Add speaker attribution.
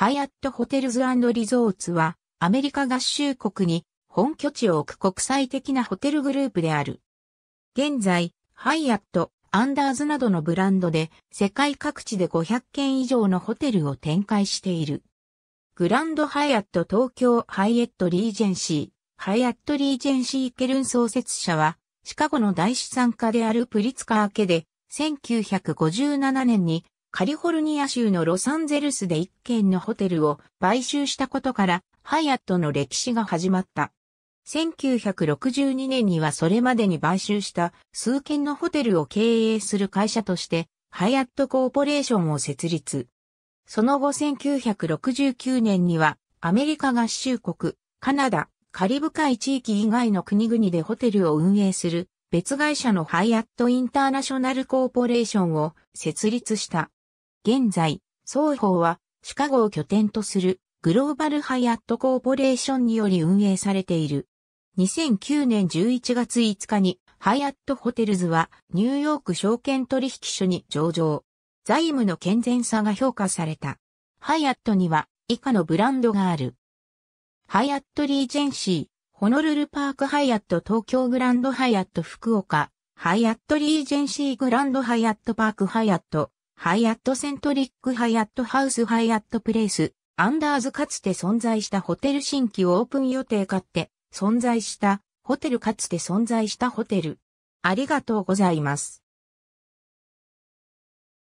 Speaker 1: ハイアットホテルズリゾーツは、アメリカ合衆国に本拠地を置く国際的なホテルグループである。現在、ハイアット、アンダーズなどのブランドで世界各地で500件以上のホテルを展開している。グランドハイアット東京ハイエットリージェンシー、ハイアットリージェンシーケルン創設者は、シカゴの大資産家であるプリツカー家で、1957年にカリフォルニア州のロサンゼルスで一軒のホテルを買収したことから、ハイアットの歴史が始まった。1962年にはそれまでに買収した数軒のホテルを経営する会社として、ハイアットコーポレーションを設立。その後1969年には、アメリカ合衆国、カナダ、カリブ海地域以外の国々でホテルを運営する別会社のハイアットインターナショナルコーポレーションを設立した。現在、双方はシカゴを拠点とするグローバルハイアットコーポレーションにより運営されている。2009年11月5日にハイアットホテルズはニューヨーク証券取引所に上場。財務の健全さが評価された。ハイアットには以下のブランドがある。ハイアットリージェンシー、ホノルルパークハイアット東京グランドハイアット福岡、ハイアットリージェンシーグランドハイアットパークハイアットハイアットセントリックハイアットハウスハイアットプレイス、アンダーズかつて存在したホテル新規オープン予定かって存在したホテルかつて存在したホテル。ありがとうございます。